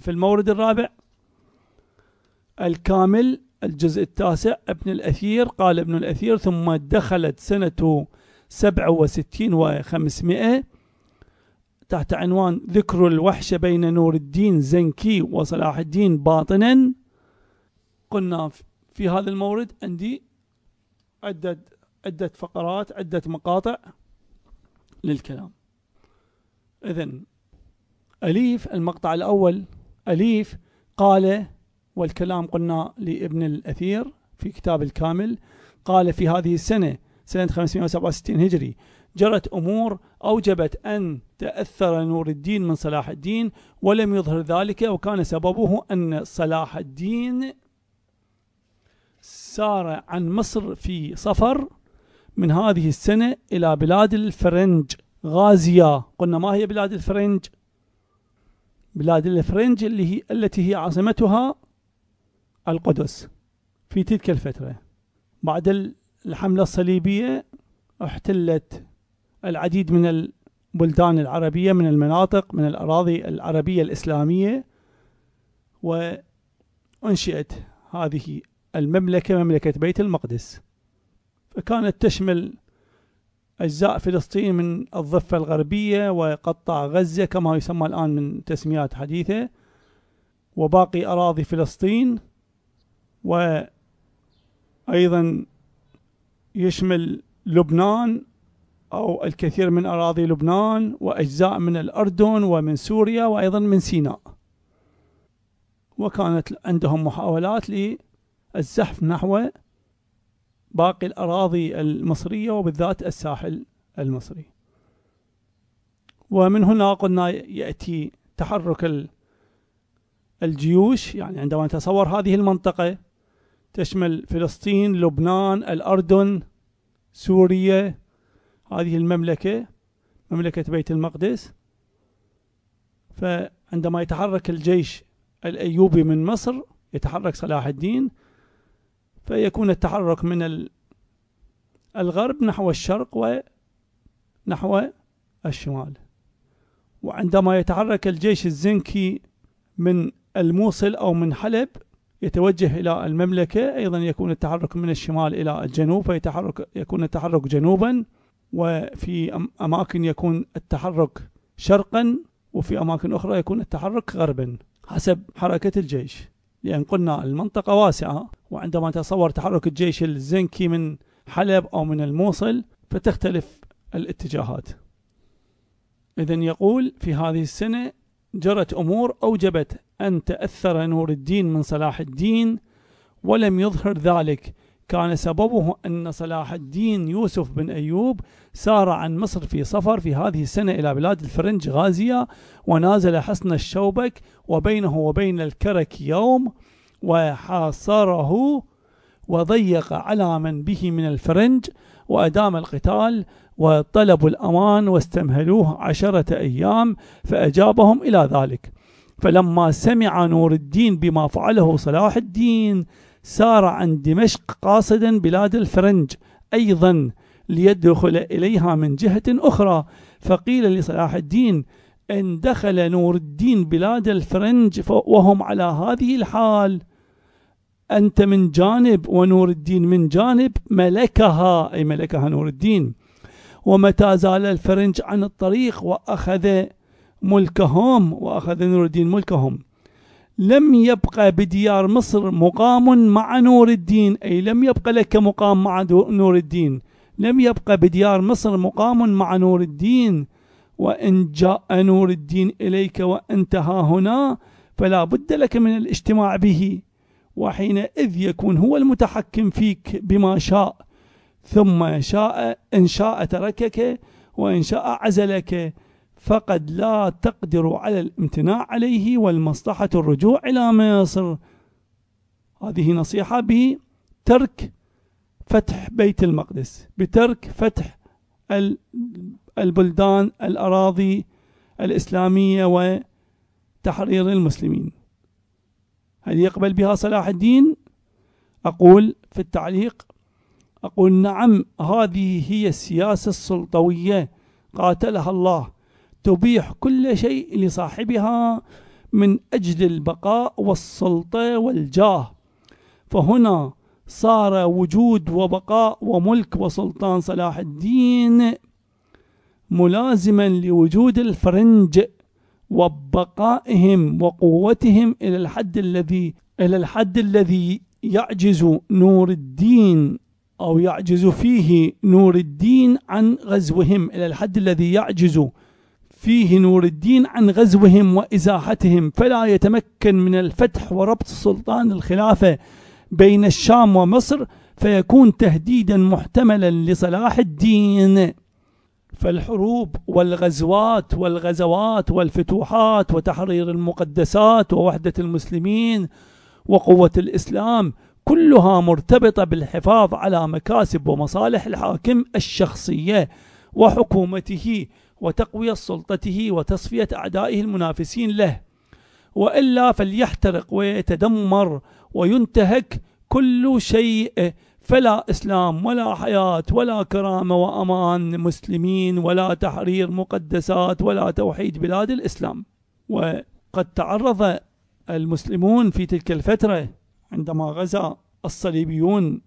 ففي المورد الرابع الكامل الجزء التاسع ابن الأثير قال ابن الأثير ثم دخلت سنة سبعة وستين وخمسمائة تحت عنوان ذكر الوحشة بين نور الدين زنكي وصلاح الدين باطنا قلنا في هذا المورد عندي عدة عدة فقرات عدة مقاطع للكلام إذا أليف المقطع الأول أليف قال والكلام قلنا لابن الأثير في كتاب الكامل قال في هذه السنة سنة 567 هجري جرت أمور أوجبت أن تأثر نور الدين من صلاح الدين ولم يظهر ذلك وكان سببه أن صلاح الدين سار عن مصر في صفر من هذه السنة إلى بلاد الفرنج غازية قلنا ما هي بلاد الفرنج بلاد الفرنج اللي هي التي هي عاصمتها القدس في تلك الفترة بعد الحملة الصليبية احتلت العديد من البلدان العربية من المناطق من الأراضي العربية الإسلامية وأنشئت هذه المملكة مملكة بيت المقدس فكانت تشمل أجزاء فلسطين من الضفة الغربية وقطاع غزة كما يسمى الآن من تسميات حديثة وباقي أراضي فلسطين وأيضا يشمل لبنان أو الكثير من أراضي لبنان وأجزاء من الأردن ومن سوريا وأيضا من سيناء وكانت عندهم محاولات للزحف نحو باقي الأراضي المصرية وبالذات الساحل المصري ومن هنا قلنا يأتي تحرك الجيوش يعني عندما نتصور هذه المنطقة تشمل فلسطين لبنان الأردن سوريا هذه المملكة مملكة بيت المقدس فعندما يتحرك الجيش الأيوبي من مصر يتحرك صلاح الدين فيكون التحرك من الغرب نحو الشرق ونحو الشمال وعندما يتحرك الجيش الزنكي من الموصل أو من حلب يتوجه إلى المملكة أيضا يكون التحرك من الشمال إلى الجنوب فيتحرك يكون التحرك جنوبا وفي أماكن يكون التحرك شرقا وفي أماكن أخرى يكون التحرك غربا حسب حركة الجيش لأن قلنا المنطقة واسعة وعندما تصور تحرك الجيش الزنكي من حلب أو من الموصل فتختلف الاتجاهات إذا يقول في هذه السنة جرت أمور أوجبت أن تأثر نور الدين من صلاح الدين ولم يظهر ذلك كان سببه أن صلاح الدين يوسف بن أيوب سار عن مصر في صفر في هذه السنة إلى بلاد الفرنج غازية ونازل حصن الشوبك وبينه وبين الكرك يوم وحاصره وضيق على من به من الفرنج وأدام القتال وطلبوا الأمان واستمهلوه عشرة أيام فأجابهم إلى ذلك فلما سمع نور الدين بما فعله صلاح الدين سار عن دمشق قاصدا بلاد الفرنج أيضا ليدخل إليها من جهة أخرى فقيل لصلاح الدين إن دخل نور الدين بلاد الفرنج وهم على هذه الحال أنت من جانب ونور الدين من جانب ملكها أي ملكها نور الدين ومتى زال الفرنج عن الطريق وأخذ ملكهم وأخذ نور الدين ملكهم لم يبقى بديار مصر مقام مع نور الدين أي لم يبقى لك مقام مع نور الدين لم يبقى بديار مصر مقام مع نور الدين وإن جاء نور الدين إليك وأنت ها هنا فلا بد لك من الاجتماع به وحينئذ يكون هو المتحكم فيك بما شاء ثم شاء إن شاء تركك وإن شاء عزلك فقد لا تقدر على الامتناع عليه والمصلحة الرجوع إلى مصر هذه نصيحة بترك فتح بيت المقدس بترك فتح البلدان الأراضي الإسلامية وتحرير المسلمين هل يقبل بها صلاح الدين؟ أقول في التعليق أقول نعم هذه هي السياسة السلطوية قاتلها الله تبيح كل شيء لصاحبها من أجل البقاء والسلطة والجاه فهنا صار وجود وبقاء وملك وسلطان صلاح الدين ملازما لوجود الفرنج وبقائهم وقوتهم إلى الحد الذي إلى الحد الذي يعجز نور الدين أو يعجز فيه نور الدين عن غزوهم إلى الحد الذي يعجز فيه نور الدين عن غزوهم وإزاحتهم فلا يتمكن من الفتح وربط سلطان الخلافة بين الشام ومصر فيكون تهديدا محتملا لصلاح الدين فالحروب والغزوات والغزوات والفتوحات وتحرير المقدسات ووحدة المسلمين وقوة الإسلام كلها مرتبطة بالحفاظ على مكاسب ومصالح الحاكم الشخصية وحكومته وتقوية سلطته وتصفية أعدائه المنافسين له وإلا فليحترق ويتدمر وينتهك كل شيء فلا إسلام ولا حياة ولا كرامة وأمان مسلمين ولا تحرير مقدسات ولا توحيد بلاد الإسلام وقد تعرض المسلمون في تلك الفترة عندما غزا الصليبيون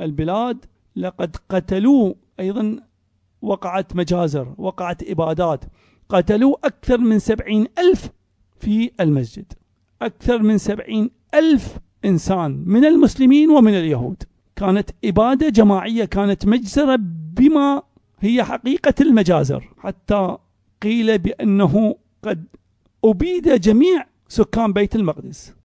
البلاد لقد قتلوا أيضا وقعت مجازر وقعت إبادات قتلوا أكثر من سبعين ألف في المسجد أكثر من سبعين ألف إنسان من المسلمين ومن اليهود كانت إبادة جماعية كانت مجزرة بما هي حقيقة المجازر حتى قيل بأنه قد أبيد جميع سكان بيت المقدس